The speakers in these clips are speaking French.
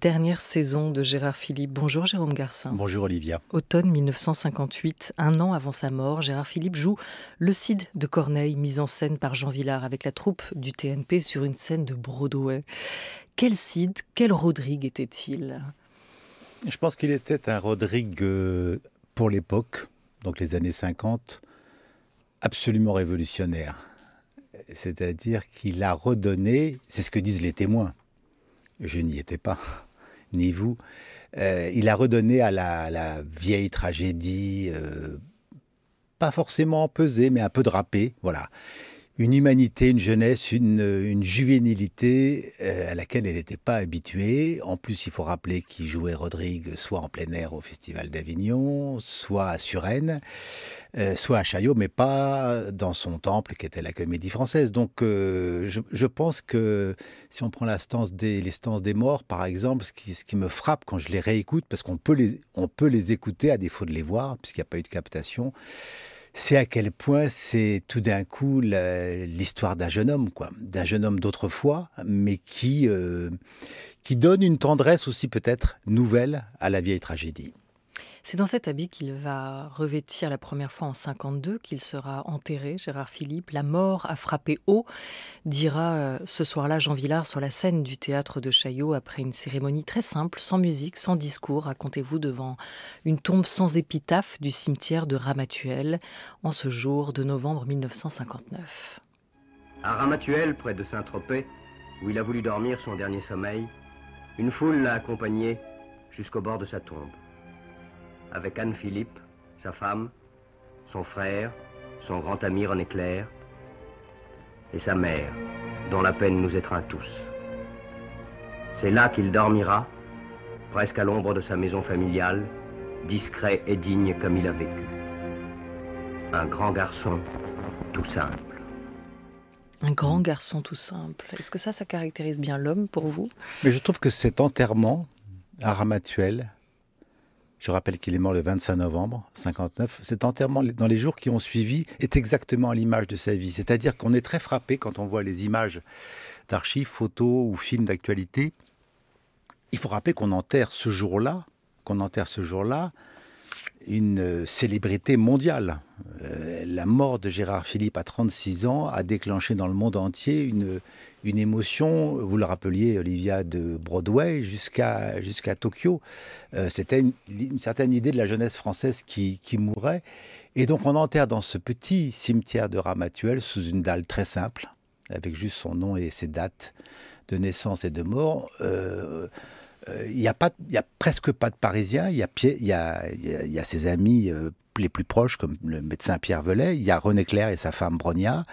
dernière saison de Gérard Philippe. Bonjour Jérôme Garcin. Bonjour Olivia. Automne 1958, un an avant sa mort, Gérard Philippe joue Le Cid de Corneille, mis en scène par Jean Villard avec la troupe du TNP sur une scène de Broadway. Quel Cid, quel Rodrigue était-il Je pense qu'il était un Rodrigue euh, pour l'époque, donc les années 50, absolument révolutionnaire. C'est-à-dire qu'il a redonné, c'est ce que disent les témoins, je n'y étais pas ni vous. Euh, il a redonné à la, vieille tragédie, euh, pas forcément pesée, mais un peu drapée, voilà une humanité, une jeunesse, une, juvénilité euh, à laquelle elle n'était pas habituée. En plus, il faut rappeler qu'il jouait Rodrigue soit en plein air au Festival d'Avignon, soit à Suresnes, euh, soit à Chaillot, mais pas dans son temple qui était la Comédie Française. Donc, euh, je, pense que si on prend la des, les stances des morts, par exemple, ce qui, ce qui me frappe quand je les réécoute, parce qu'on peut les, peut les écouter à défaut de les voir, puisqu'il n'y a pas eu de captation, c'est à quel point c'est tout d'un coup l'histoire d'un jeune homme, quoi, d'un jeune homme d'autrefois, mais qui, euh, qui donne une tendresse aussi peut-être nouvelle à la vieille tragédie. C'est dans cet habit qu'il va revêtir la première fois en 52 qu'il sera enterré, Gérard Philippe. La mort a frappé haut, dira euh, ce soir-là Jean Villard sur la scène du théâtre de Chaillot après une cérémonie très simple, sans musique, sans discours. Racontez-vous devant une tombe sans épitaphe du cimetière de Ramatuelle en ce jour de novembre 1959. À Ramatuelle, près de Saint-Tropez, où il a voulu dormir son dernier sommeil, une foule l'a accompagné jusqu'au bord de sa tombe avec Anne-Philippe, sa femme, son frère, son grand ami René Clair, et sa mère, dont la peine nous étreint tous. C'est là qu'il dormira, presque à l'ombre de sa maison familiale, discret et digne comme il a vécu. Un grand garçon, tout simple. Un grand garçon tout simple. Est-ce que ça, ça caractérise bien l'homme pour vous Mais je trouve que cet enterrement à je rappelle qu'il est mort le 25 novembre 59. Cet enterrement, dans les jours qui ont suivi, est exactement à l'image de sa vie. C'est-à-dire qu'on est très frappé quand on voit les images d'archives, photos ou films d'actualité. Il faut rappeler qu'on enterre ce jour-là, qu'on enterre ce jour-là, une euh, célébrité mondiale. Euh, la mort de Gérard Philippe à 36 ans a déclenché dans le monde entier une, une émotion, vous le rappeliez Olivia, de Broadway jusqu'à jusqu'à Tokyo. Euh, c'était une, certaine idée de la jeunesse française qui, qui mourait. Et donc on enterre dans ce petit cimetière de Ramatuel sous une dalle très simple, avec juste son nom et ses dates de naissance et de mort. Euh, il n'y a, a presque pas de Parisiens. Il y a, ses amis euh, les plus proches, comme le médecin Pierre Velay. Il y a René Clair et sa femme Bronia.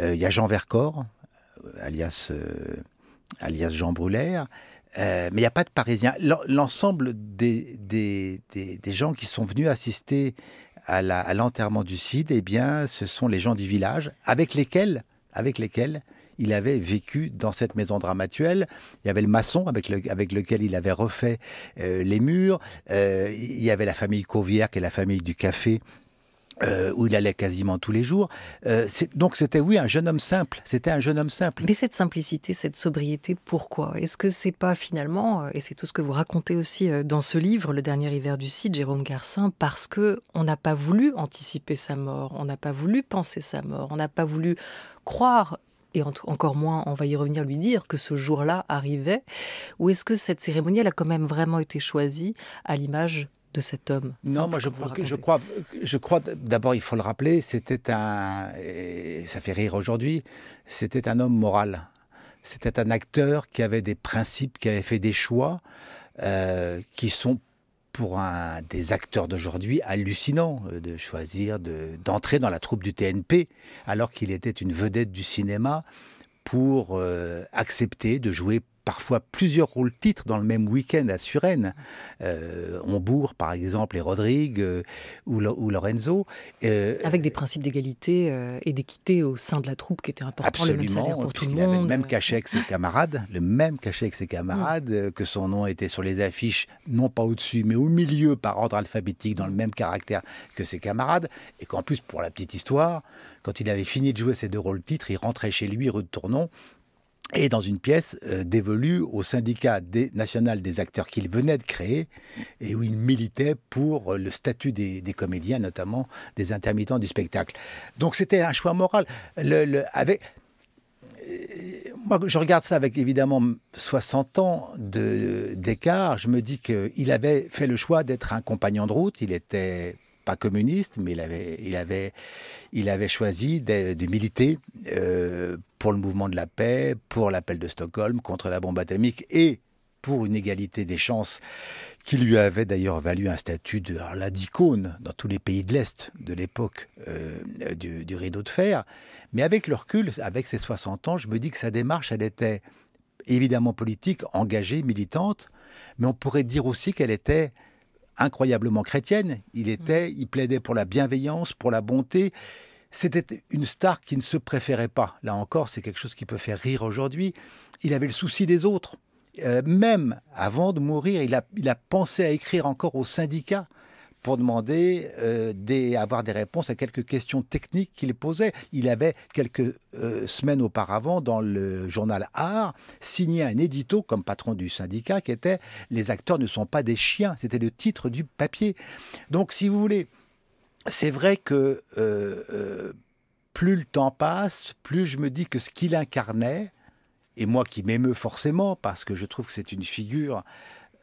Euh, il y a Jean Vercors, alias, alias Jean Brûlère. mais il n'y a pas de Parisiens. L'ensemble des, gens qui sont venus assister à l'enterrement du Cid, eh bien, ce sont les gens du village avec lesquels, avec lesquels il avait vécu dans cette maison dramatuelle. Il y avait le maçon avec, lequel il avait refait euh, les murs. Euh, il y avait la famille Courvière, et la famille du café, euh, où il allait quasiment tous les jours. donc c'était oui un jeune homme simple. C'était un jeune homme simple. Mais cette simplicité, cette sobriété, pourquoi Est-ce que c'est pas finalement, et c'est tout ce que vous racontez aussi dans ce livre, le dernier hiver du site, Jérôme Garcin, parce que on n'a pas voulu anticiper sa mort, on n'a pas voulu penser sa mort, on n'a pas voulu croire et encore moins, on va y revenir, lui dire que ce jour-là arrivait Ou est-ce que cette cérémonie, elle a quand même vraiment été choisie à l'image de cet homme Non, moi je, je, crois, je crois d'abord, il faut le rappeler, c'était un, ça fait rire aujourd'hui, c'était un homme moral. C'était un acteur qui avait des principes, qui avait fait des choix euh, qui sont pour un des acteurs d'aujourd'hui hallucinant euh, de choisir d'entrer dans la troupe du TNP alors qu'il était une vedette du cinéma pour euh, accepter de jouer parfois plusieurs rôles-titres dans le même week-end à Suresnes. Hombourg, euh, par exemple, et Rodrigue euh, ou, Lorenzo. Euh, Avec des principes d'égalité et d'équité au sein de la troupe qui était importants, le même salaire pour tout le monde. Avait le même cachet que ses camarades, le même cachet que ses camarades, mm. que son nom était sur les affiches, non pas au-dessus, mais au milieu par ordre alphabétique, dans le même caractère que ses camarades, et qu'en plus, pour la petite histoire, quand il avait fini de jouer ces deux rôles-titres, il rentrait chez lui, rue de et dans une pièce euh, dévolue au syndicat des, national des acteurs qu'il venait de créer et où il militait pour euh, le statut des, comédiens, notamment des intermittents du spectacle. Donc c'était un choix moral. Le, euh, moi, je regarde ça avec évidemment 60 ans d'écart. Je me dis qu'il avait fait le choix d'être un compagnon de route. Il était communiste, mais il avait, il avait, il avait choisi de, militer euh, pour le mouvement de la paix, pour l'appel de Stockholm, contre la bombe atomique et pour une égalité des chances qui lui avait d'ailleurs valu un statut de d'icône dans tous les pays de l'Est de l'époque euh, du, du, rideau de fer. Mais avec le recul, avec ses 60 ans, je me dis que sa démarche, elle était évidemment politique, engagée, militante, mais on pourrait dire aussi qu'elle était incroyablement chrétienne. Il mm. était, il plaidait pour la bienveillance, pour la bonté. C'était une star qui ne se préférait pas. Là encore, c'est quelque chose qui peut faire rire aujourd'hui. Il avait le souci des autres. Euh, même avant de mourir, il a, il a pensé à écrire encore au syndicat pour demander euh, des, avoir des réponses à quelques questions techniques qu'il posait. Il avait quelques euh, semaines auparavant dans le journal Art signé un édito comme patron du syndicat qui était Les acteurs ne sont pas des chiens. C'était le titre du papier. Donc si vous voulez, c'est vrai que euh, euh, plus le temps passe, plus je me dis que ce qu'il incarnait, et moi qui m'émeut forcément parce que je trouve que c'est une figure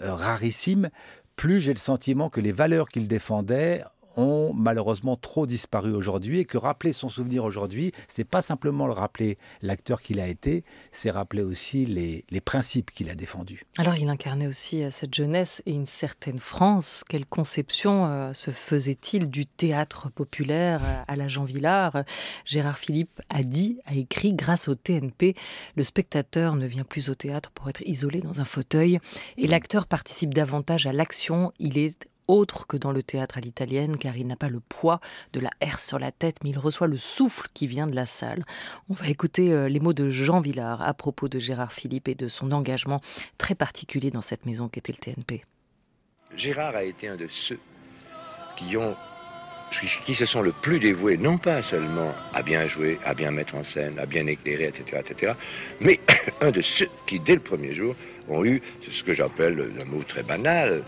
rarissime, plus j'ai le sentiment que les valeurs qu'il défendait ont malheureusement trop disparu aujourd'hui et que rappeler son souvenir aujourd'hui, c'est pas simplement le rappeler l'acteur qu'il a été, c'est rappeler aussi les, principes qu'il a défendus. Alors il incarnait aussi euh, cette jeunesse et une certaine France. Quelle conception euh, se faisait-il du théâtre populaire euh, à la Jean Villard Gérard Philippe a dit, a écrit, grâce au TNP, le spectateur ne vient plus au théâtre pour être isolé dans un fauteuil et l'acteur participe davantage à l'action, il est autre que dans le théâtre à l'italienne, car il n'a pas le poids de la herse sur la tête, mais il reçoit le souffle qui vient de la salle. On va écouter euh, les mots de Jean Villard à propos de Gérard Philippe et de son engagement très particulier dans cette maison qu'était le TNP. Gérard a été un de ceux qui ont qui se sont le plus dévoués, non pas seulement à bien jouer, à bien mettre en scène, à bien éclairer, etc., etc., mais un de ceux qui, dès le premier jour, ont eu ce que j'appelle un mot très banal,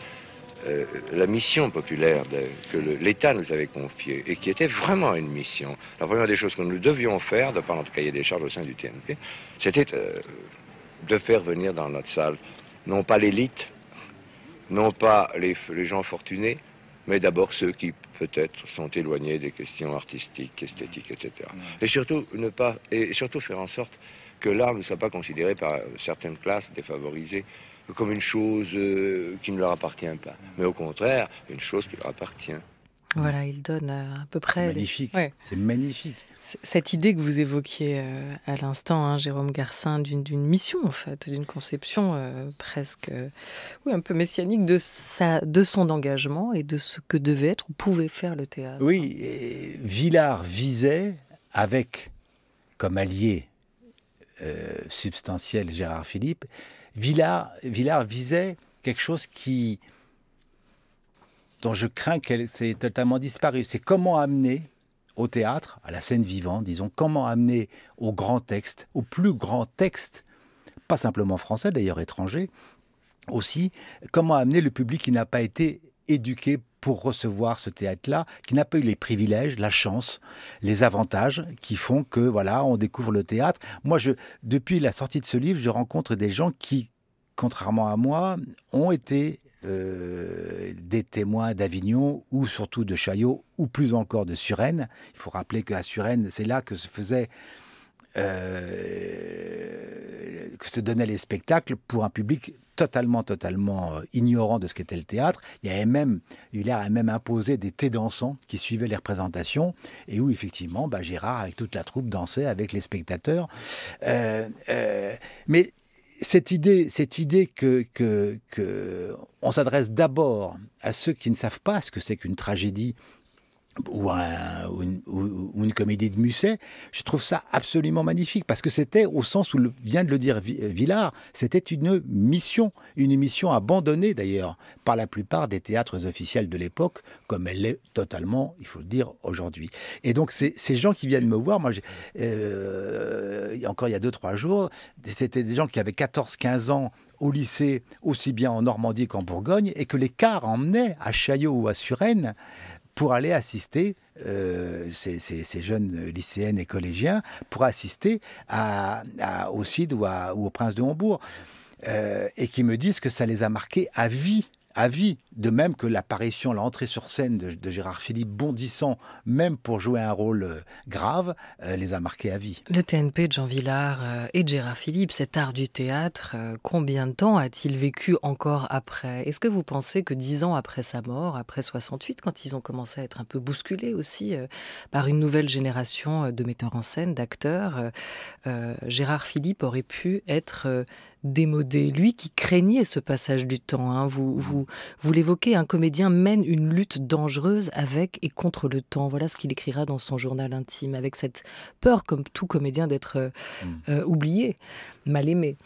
euh, la mission populaire que l'État nous avait confiée et qui était vraiment une mission. La première des choses que nous devions faire, de par notre cahier des charges au sein du TNP, c'était euh, de faire venir dans notre salle, non pas l'élite, non pas les, gens fortunés, mais d'abord ceux qui peut-être sont éloignés des questions artistiques, esthétiques, etc. Et surtout, ne pas, et surtout faire en sorte que l'art ne soit pas considéré par certaines classes défavorisées comme une chose euh, qui ne leur appartient pas, mais au contraire, une chose qui leur appartient. Voilà, il donne euh, à peu près. Magnifique. C'est magnifique. Cette idée que vous évoquiez euh, à l'instant, hein, Jérôme Garcin, d'une mission en fait, d'une conception presque, oui, un peu messianique de sa, de son engagement et de ce que devait être ou pouvait faire le théâtre. Oui, Villard visait avec comme allié euh, substantiel Gérard Philippe, Villard, Villard visait quelque chose qui, dont je crains qu'elle s'est totalement disparue. C'est comment amener au théâtre, à la scène vivante, disons, comment amener au grand texte, au plus grand texte, pas simplement français d'ailleurs, étranger, aussi, comment amener le public qui n'a pas été éduqué recevoir ce théâtre-là, qui n'a pas eu les privilèges, la chance, les avantages qui font que voilà, on découvre le théâtre. Moi, je, depuis la sortie de ce livre, je rencontre des gens qui, contrairement à moi, ont été euh, des témoins d'Avignon ou surtout de Chaillot ou plus encore de Suresnes. Il faut rappeler qu'à Suresnes, c'est là que se faisait euh, que se donnaient les spectacles pour un public totalement, totalement euh, ignorant de ce qu'était le théâtre. Il y avait même, il a même imposé des thés dansants qui suivaient les représentations et où effectivement, bah, Gérard avec toute la troupe dansait avec les spectateurs. Euh, euh, mais cette idée, cette idée que, que on s'adresse d'abord à ceux qui ne savent pas ce que c'est qu'une tragédie ou, une, comédie de Musset, je trouve ça absolument magnifique parce que c'était, au sens où vient de le dire euh, Villard, c'était une mission, une mission abandonnée d'ailleurs par la plupart des théâtres officiels de l'époque, comme elle l'est totalement, il faut le dire, aujourd'hui. Et donc ces gens qui viennent me voir, moi, euh, encore il y a 2-3 jours, c'était des gens qui avaient 14-15 ans au lycée, aussi bien en Normandie qu'en Bourgogne, et que les cars emmenaient à Chaillot ou à Suresnes pour aller assister euh, ces, jeunes lycéennes et collégiens, pour assister au Cid ou, au prince de Hambourg. Euh, et qui me disent que ça les a marqués à vie à vie. De même que l'apparition, l'entrée sur scène de, Gérard Philippe bondissant, même pour jouer un rôle euh, grave, euh, les a marqués à vie. Le TNP de Jean Villard euh, et Gérard Philippe, cet art du théâtre, combien de temps a-t-il vécu encore après Est-ce que vous pensez que dix ans après sa mort, après 68, quand ils ont commencé à être un peu bousculés aussi par une nouvelle génération de metteurs en scène, d'acteurs, Gérard Philippe aurait pu être démodé, lui qui craignait ce passage du temps. Hein. Vous, vous, vous l'évoquez, un comédien mène une lutte dangereuse avec et contre le temps. Voilà ce qu'il écrira dans son journal intime, avec cette peur, comme tout comédien, d'être euh, hmm. euh, oublié, mal aimé.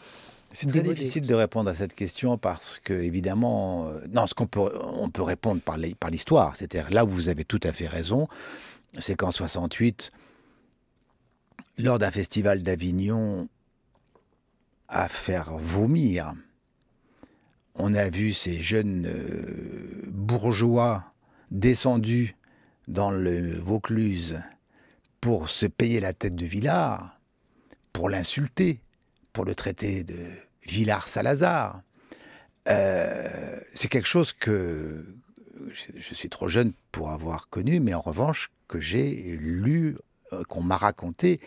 C'est très difficile de répondre à cette question parce que, évidemment, euh, non, ce qu'on peut, on peut répondre par l'histoire, c'est-à-dire là vous avez tout à fait raison, c'est qu'en 68, lors d'un festival d'Avignon, à faire vomir. On a vu ces jeunes euh, bourgeois descendus dans le Vaucluse pour se payer la tête de Villard, pour l'insulter, pour le traiter de Villard-Salazar. Euh, c'est quelque chose que je suis trop jeune pour avoir connu, mais en revanche que j'ai lu, euh, qu'on m'a raconté.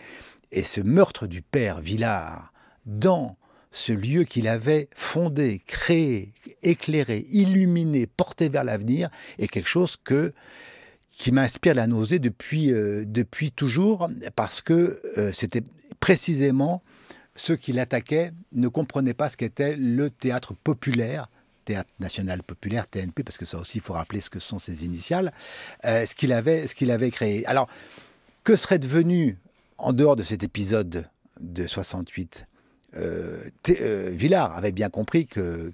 Et ce meurtre du père Villard, dans ce lieu qu'il avait fondé, créé, éclairé, illuminé, porté vers l'avenir, est quelque chose que qui m'inspire la nausée depuis, euh, depuis toujours, parce que euh, c'était précisément ceux qui l'attaquaient ne comprenaient pas ce qu'était le théâtre populaire, théâtre national populaire, TNP, parce que ça aussi, il faut rappeler ce que sont ses initiales, euh, ce qu'il avait, qu'il avait créé. Alors, que serait devenu, en dehors de cet épisode de 68, euh, euh, Villard avait bien compris que,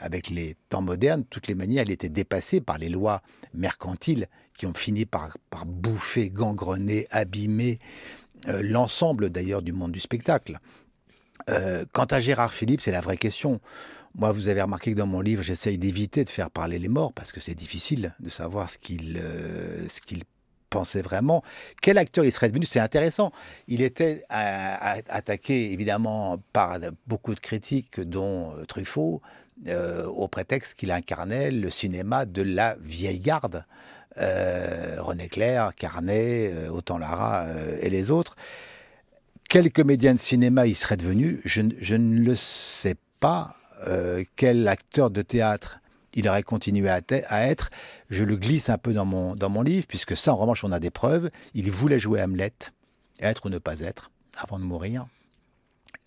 avec les temps modernes, toutes les manières, étaient était par les lois mercantiles qui ont fini par, bouffer, gangrener, abîmer euh, l'ensemble d'ailleurs du monde du spectacle. quant à Gérard Philippe, c'est la vraie question. Moi, vous avez remarqué que dans mon livre, j'essaye d'éviter de faire parler les morts parce que c'est difficile de savoir ce qu'ils pensent pensait vraiment. Quel acteur il serait devenu C'est intéressant. Il était attaqué évidemment par beaucoup de critiques, dont euh, Truffaut, euh, au prétexte qu'il incarnait le cinéma de la vieille garde. Euh, René Clair, Carnet, Autant Lara et les autres. Quel comédien de cinéma il serait devenu je, ne le sais pas. quel acteur de théâtre il aurait continué à, être. Je le glisse un peu dans mon, dans mon livre, puisque ça, en revanche, on a des preuves. Il voulait jouer Hamlet, être ou ne pas être, avant de mourir.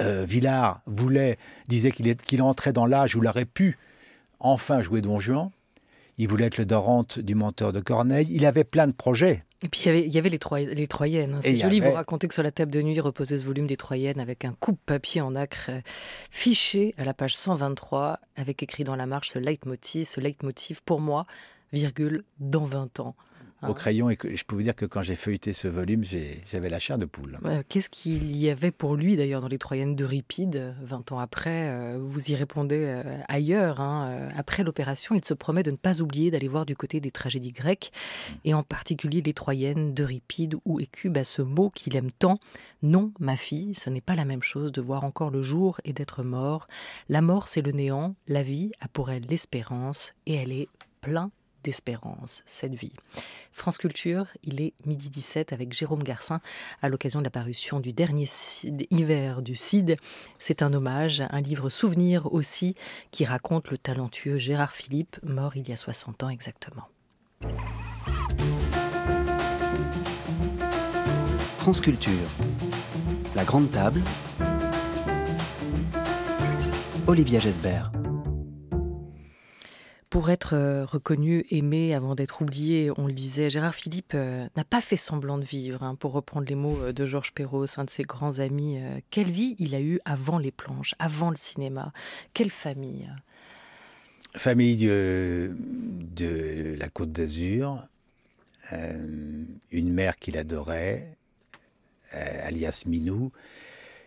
Euh, Villard voulait, disait qu'il entrait dans l'âge où il aurait pu enfin jouer Don Juan. Il voulait être le Dorante du menteur de Corneille. Il avait plein de projets. Et puis il y avait, les, les, Troyennes. Hein. C'est joli, vous racontez que sur la table de nuit reposait ce volume des Troyennes avec un coupe-papier en acre euh, fiché à la page 123 avec écrit dans la marche ce leitmotiv, ce leitmotiv pour moi, virgule, dans 20 ans au ah. crayon. Et je peux vous dire que quand j'ai feuilleté ce volume, j'avais la chair de poule. Qu'est-ce qu'il y avait pour lui d'ailleurs dans les Troyennes d'Euripide 20 euh, ans après euh, Vous y répondez euh, ailleurs. Hein, après l'opération, il se promet de ne pas oublier d'aller voir du côté des tragédies grecques, et en particulier les Troyennes d'Euripide où Écube à ce mot qu'il aime tant. Non, ma fille, ce n'est pas la même chose de voir encore le jour et d'être mort. La mort, c'est le néant, la vie a pour elle l'espérance, et elle est plein d'espérance, cette vie. France Culture, il est midi 17 avec Jérôme Garcin à l'occasion de la parution du dernier hiver du CID. C'est un hommage, un livre souvenir aussi qui raconte le talentueux Gérard Philippe, mort il y a 60 ans exactement. France Culture, la grande table, Olivia Gesbert pour être euh, reconnu, aimé avant d'être oublié, on le disait, Gérard Philippe euh, n'a pas fait semblant de vivre, hein, pour reprendre les mots euh, de Georges Perrault, un de ses grands amis. Quelle vie il a eue avant les planches, avant le cinéma Quelle famille Famille de, la Côte d'Azur, une mère qu'il adorait, alias Minou,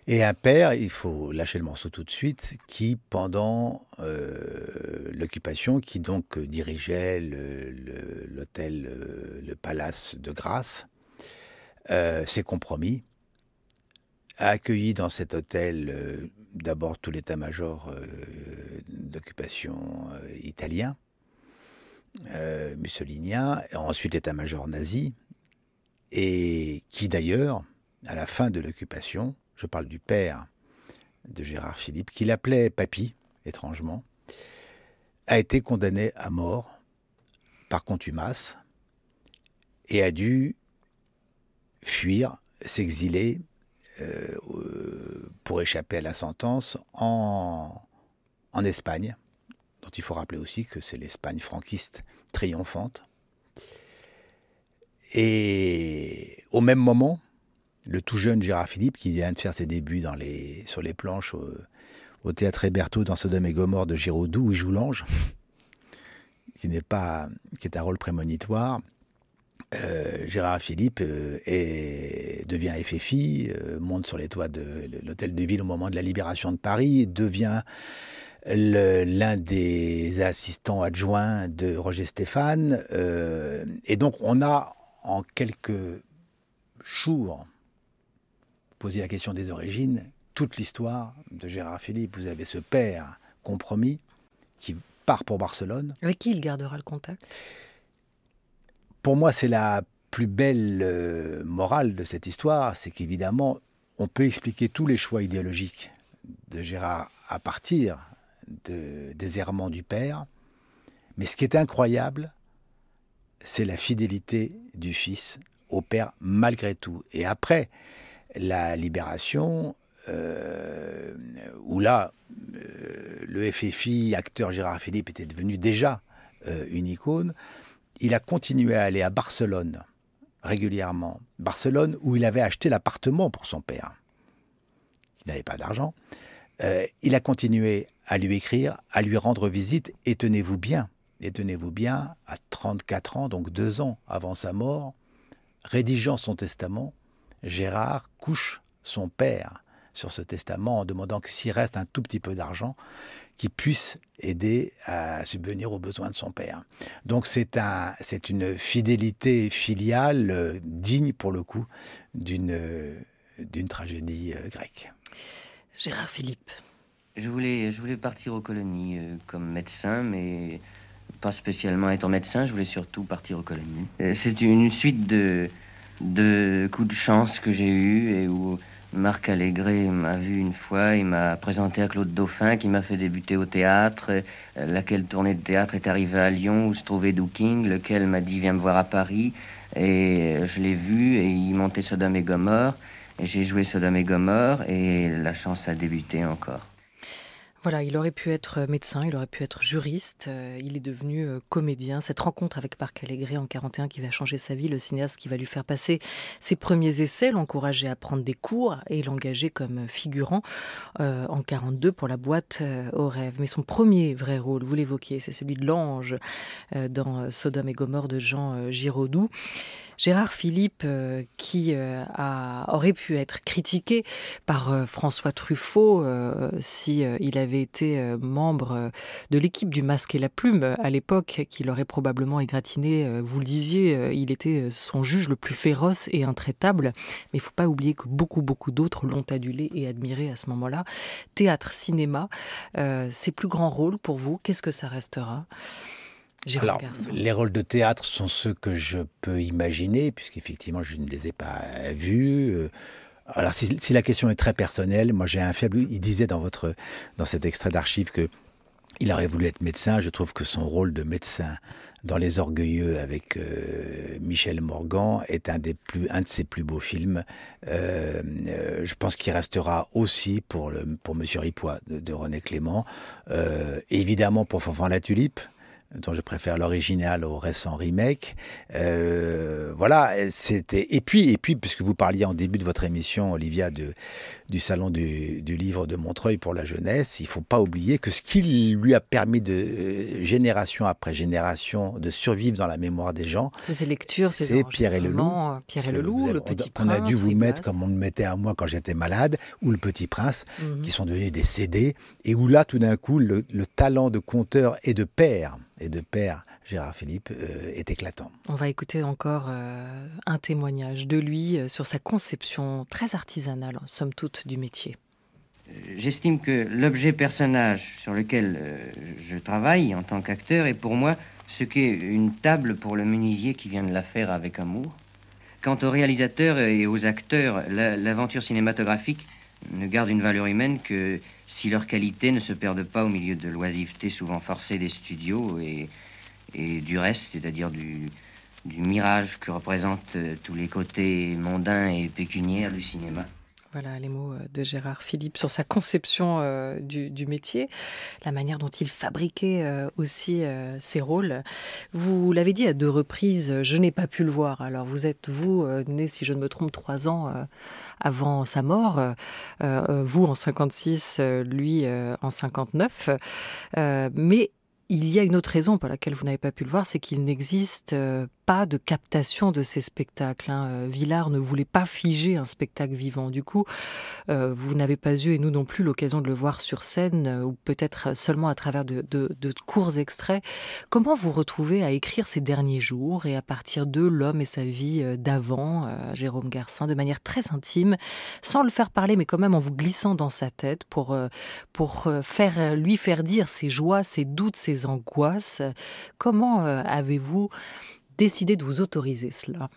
et un père, il faut lâcher le morceau tout de suite, qui pendant euh, l'occupation, qui donc euh, dirigeait l'hôtel, euh, le, palace de Grasse, s'est compromis, a accueilli dans cet hôtel d'abord tout l'état-major d'occupation italien, mussolinien, et ensuite l'état-major nazi, et qui d'ailleurs, à la fin de l'occupation, je parle du père de Gérard Philippe, qui l'appelait Papy, étrangement, a été condamné à mort par contumace et a dû fuir, s'exiler euh, pour échapper à la sentence en, en Espagne, dont il faut rappeler aussi que c'est l'Espagne franquiste triomphante. Et au même moment, le tout jeune Gérard Philippe qui vient de faire ses débuts sur les planches au, théâtre Héberto dans Sodome et Gomorre de Giraudoux où il joue l'ange, qui n'est pas qui est un rôle prémonitoire. Euh, Gérard Philippe euh, devient FFI, euh, monte sur les toits de l'hôtel de ville au moment de la libération de Paris, devient l'un des assistants adjoints de Roger Stéphane. et donc on a en quelques jours, Poser la question des origines, toute l'histoire de Gérard Philippe, vous avez ce père compromis qui part pour Barcelone. Avec qui il gardera le contact Pour moi, c'est la plus belle euh, morale de cette histoire, c'est qu'évidemment, on peut expliquer tous les choix idéologiques de Gérard à partir de, des errements du père. Mais ce qui est incroyable, c'est la fidélité du fils au père malgré tout. Et après, la libération, euh, où là, euh, le FFI, acteur Gérard Philippe, était devenu déjà euh, une icône, il a continué à aller à Barcelone régulièrement. Barcelone, où il avait acheté l'appartement pour son père, qui n'avait pas d'argent. il a continué à lui écrire, à lui rendre visite, et tenez-vous bien, et tenez-vous bien, à 34 ans, donc deux ans avant sa mort, rédigeant son testament, Gérard couche son père sur ce testament en demandant que s'il reste un tout petit peu d'argent, qu'il puisse aider à subvenir aux besoins de son père. Donc c'est un, c'est une fidélité filiale euh, digne pour le coup d'une, d'une tragédie euh, grecque. Gérard Philippe. Je voulais, je voulais partir aux colonies euh, comme médecin, mais pas spécialement étant médecin, je voulais surtout partir aux colonies. c'est une suite de, de coups de chance que j'ai eu et où Marc Allégret m'a vu une fois, il m'a présenté à Claude Dauphin qui m'a fait débuter au théâtre, euh, laquelle tournée de théâtre est arrivée à Lyon où se trouvait Dooking, lequel m'a dit viens me voir à Paris et euh, je l'ai vu et il montait Sodome et Gomorre et j'ai joué Sodome et Gomorre et la chance a débuté encore. Voilà, il aurait pu être euh, médecin, il aurait pu être juriste, euh, il est devenu euh, comédien. Cette rencontre avec Parc Allégré en 41 qui va changer sa vie, le cinéaste qui va lui faire passer ses premiers essais, l'encourager à prendre des cours et l'engager comme figurant en 42 pour la boîte aux rêves. Mais son premier vrai rôle, vous l'évoquiez, c'est celui de l'ange dans Sodome et Gomorre de Jean Giraudoux. Gérard Philippe, euh, qui euh, a, aurait pu être critiqué par euh, François Truffaut si il avait été membre de l'équipe du Masque et la Plume à l'époque, qu'il aurait probablement égratigné. Vous le disiez, il était son juge le plus féroce et intraitable. Mais il faut pas oublier que beaucoup, beaucoup d'autres l'ont adulé et admiré à ce moment-là. Théâtre, cinéma, euh, ses plus grands rôles pour vous, qu'est-ce que ça restera alors, les rôles de théâtre sont ceux que je peux imaginer, puisqu'effectivement, je ne les ai pas euh, vus. Euh. Alors, si, la question est très personnelle, moi j'ai un faible. Il disait dans, votre, dans cet extrait d'archives que il aurait voulu être médecin. Je trouve que son rôle de médecin dans Les Orgueilleux avec euh, Michel Morgan est un, des plus, un de ses plus beaux films. je pense qu'il restera aussi pour, le, pour Monsieur Ripois de, René Clément. évidemment pour Fanfan la Tulipe dont je préfère l'original au récent remake. Euh, voilà, c'était. Et puis, et puis, puisque vous parliez en début de votre émission, Olivia, de, du Salon du, Livre de Montreuil pour la jeunesse, il ne faut pas oublier que ce qui lui a permis de euh, génération après génération de survivre dans la mémoire des gens, ces lectures, c'est Pierre et le Loup, euh, Pierre et le le Petit Prince, a dû vous mettre comme on me mettait à moi quand j'étais malade, ou le Petit Prince, mhm. qui sont devenus des CD, et où là tout d'un coup le, le talent de conteur et de père et de père Gérard Philippe euh, est éclatant. On va écouter encore euh, un témoignage de lui euh, sur sa conception très artisanale, en somme toute, du métier. J'estime que l'objet personnage sur lequel je travaille en tant qu'acteur est pour moi ce qu'est une table pour le menuisier qui vient de la faire avec amour. Quant aux réalisateurs et aux acteurs, l'aventure cinématographique ne garde une valeur humaine que si leurs qualités ne se perdent pas au milieu de l'oisiveté souvent forcée des studios et et du reste, c'est-à-dire du, mirage que représentent euh, tous les côtés mondains et pécuniaires du cinéma. Voilà les mots euh, de Gérard Philippe sur sa conception euh, du, métier, la manière dont il fabriquait aussi ses rôles. Vous l'avez dit à deux reprises, je n'ai pas pu le voir. Alors vous êtes, vous, né, si je ne me trompe, trois ans avant sa mort, vous en 56, lui en 59. mais il y a une autre raison pour laquelle vous n'avez pas pu le voir, c'est qu'il n'existe euh, pas de captation de ces spectacles. Hein. Euh, Villard ne voulait pas figer un spectacle vivant. Du coup, euh, vous n'avez pas eu, et nous non plus, l'occasion de le voir sur scène, euh, ou peut-être seulement à travers de, courts extraits. Comment vous retrouvez à écrire ces derniers jours et à partir de l'homme et sa vie d'avant, Jérôme Garcin, de manière très intime, sans le faire parler, mais quand même en vous glissant dans sa tête pour, pour faire, lui faire dire ses joies, ses doutes, ses angoisses Comment avez-vous décider de vous autoriser cela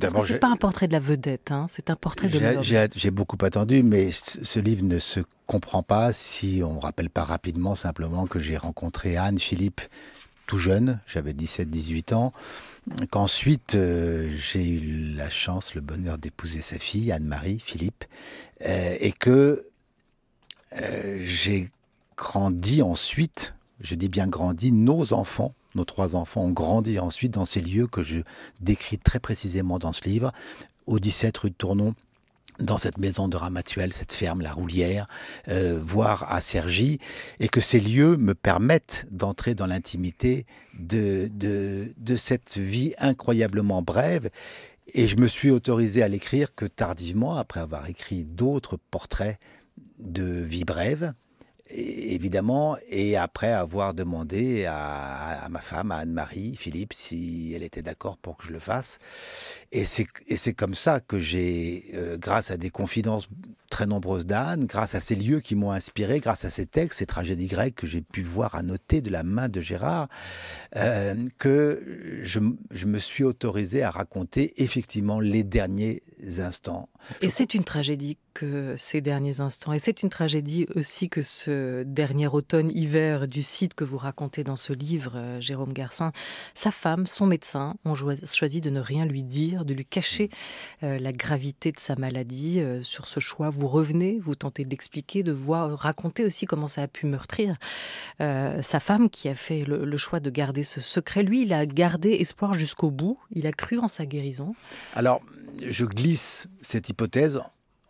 ce c'est pas un portrait de la vedette, hein, c'est un portrait de l'homme. J'ai beaucoup attendu, mais ce livre ne se comprend pas si on rappelle pas rapidement simplement que j'ai rencontré Anne Philippe tout jeune, j'avais 17-18 ans, qu'ensuite euh, j'ai eu la chance, le bonheur d'épouser sa fille, Anne-Marie Philippe, euh, et que euh, j'ai grandi ensuite, je dis bien grandi, nos enfants nos trois enfants ont grandi ensuite dans ces lieux que je décris très précisément dans ce livre, au 17 rue de Tournon, dans cette maison de Ramatuel, cette ferme, la Roulière, euh, voire à Sergy, et que ces lieux me permettent d'entrer dans l'intimité de cette vie incroyablement brève. Et je me suis autorisé à l'écrire que tardivement, après avoir écrit d'autres portraits de vie brève, évidemment, et après avoir demandé à, ma femme, à Anne-Marie, Philippe, si elle était d'accord pour que je le fasse. Et c'est comme ça que j'ai, euh, grâce à des confidences très nombreuses d'Anne, grâce à ces lieux qui m'ont inspiré, grâce à ces textes, ces tragédies grecques que j'ai pu voir à de la main de Gérard, euh, que je, me suis autorisé à raconter effectivement les derniers instants. Et c'est une tragédie que ces derniers instants. Et c'est une tragédie aussi que ce dernier automne-hiver du site que vous racontez dans ce livre, euh, Jérôme Garcin, sa femme, son médecin, ont choisi de ne rien lui dire, de lui cacher euh, la gravité de sa maladie. Euh, sur ce choix, vous revenez, vous tentez d'expliquer, de voir, raconter aussi comment ça a pu meurtrir sa femme qui a fait le, choix de garder ce secret. Lui, il a gardé espoir jusqu'au bout, il a cru en sa guérison. Alors, je glisse cette hypothèse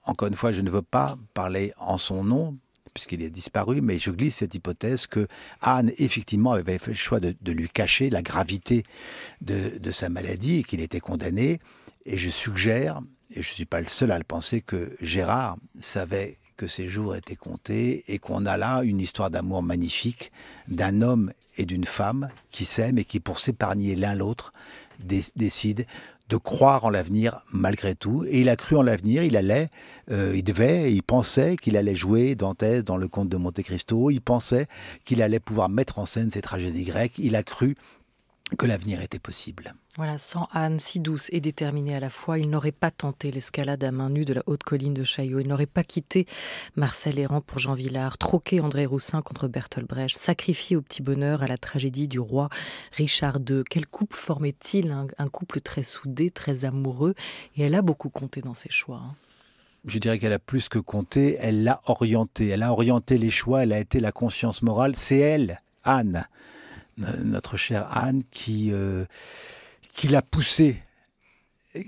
encore une fois, je ne veux pas parler en son nom, puisqu'il est disparu, mais je glisse cette hypothèse que Anne, effectivement, avait fait le choix de, lui cacher la gravité de, de sa maladie et qu'il était condamné. Et je suggère, et je ne suis pas le seul à le penser, que Gérard savait que ces jours étaient comptés et qu'on a là une histoire d'amour magnifique d'un homme et d'une femme qui s'aiment et qui, pour s'épargner l'un l'autre, décident de croire en l'avenir malgré tout. Et il a cru en l'avenir, il allait, euh, il devait, il pensait qu'il allait jouer Dantès dans le conte de Monte Cristo, il pensait qu'il allait pouvoir mettre en scène ces tragédies grecques, il a cru que l'avenir était possible. Voilà, sans Anne, si douce et déterminée à la fois, il n'aurait pas tenté l'escalade à main nue de la haute colline de Chaillot. Il n'aurait pas quitté Marcel Héran pour Jean Villard, troqué André Roussin contre Bertolt Brecht, sacrifié au petit bonheur à la tragédie du roi Richard II. Quel couple formait-il un, couple très soudé, très amoureux. Et elle a beaucoup compté dans ses choix. Hein. je dirais qu'elle a plus que compté, elle l'a orienté. Elle a orienté les choix, elle a été la conscience morale. C'est elle, Anne, notre chère Anne, qui... Euh, qui l'a poussé euh,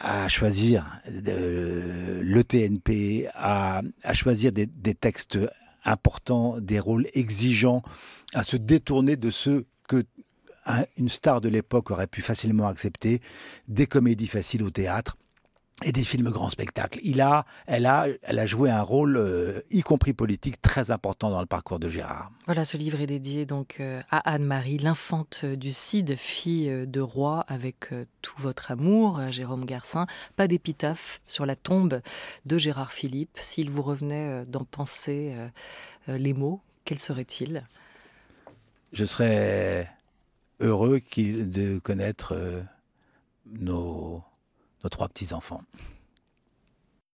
à choisir euh, le TNP, à, choisir des, des, textes importants, des rôles exigeants, à se détourner de ceux que une star de l'époque aurait pu facilement accepter, des comédies faciles au théâtre, et des films grands spectacles. Il a, elle, a, elle a joué un rôle, euh, y compris politique, très important dans le parcours de Gérard. Voilà, ce livre est dédié donc euh, à Anne-Marie, l'infante du Cid, fille euh, de roi, avec tout votre amour, Jérôme Garcin. Pas d'épitaphe sur la tombe de Gérard Philippe. S'il vous revenait d'en penser les mots, quels seraient-ils Je serais heureux de connaître nos nos trois petits-enfants.